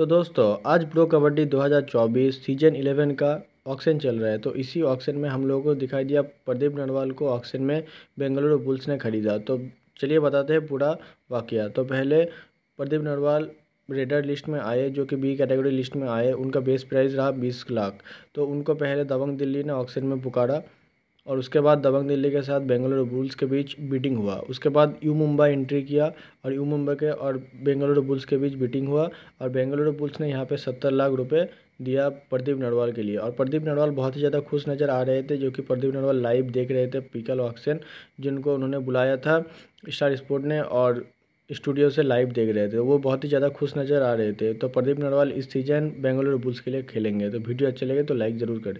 तो दोस्तों आज प्रो कबड्डी 2024 सीजन 11 का ऑक्शन चल रहा है तो इसी ऑक्शन में हम लोगों को दिखाई दिया प्रदीप नरवाल को ऑक्शन में बेंगलुरु बुल्स ने खरीदा तो चलिए बताते हैं पूरा वाक्य तो पहले प्रदीप नरवाल रेडर लिस्ट में आए जो कि बी कैटेगरी लिस्ट में आए उनका बेस प्राइस रहा बीस लाख तो उनको पहले दबंग दिल्ली ने ऑक्शन में पुकारा और उसके बाद दबंग दिल्ली के साथ बेंगलुरु बुल्स के बीच बीटिंग हुआ उसके बाद यू मुंबई एंट्री किया और यू मुंबई के और बेंगलुरु बुल्स के बीच बीटिंग हुआ और बेंगलुरु बुल्स ने यहाँ पे सत्तर लाख रुपए दिया प्रदीप नरवाल के लिए और प्रदीप नरवाल बहुत ही ज़्यादा खुश नज़र आ रहे थे जो कि प्रदीप नरवाल लाइव देख रहे थे पिकल ऑक्सन जिनको उन्होंने बुलाया था स्टार स्पोर्ट ने और स्टूडियो से लाइव देख रहे थे वो बहुत ही ज़्यादा खुश नज़र आ रहे थे तो प्रदीप नरवाल इस सीजन बेंगलुरु बुल्स के लिए खेलेंगे तो वीडियो अच्छे लगे तो लाइक ज़रूर करें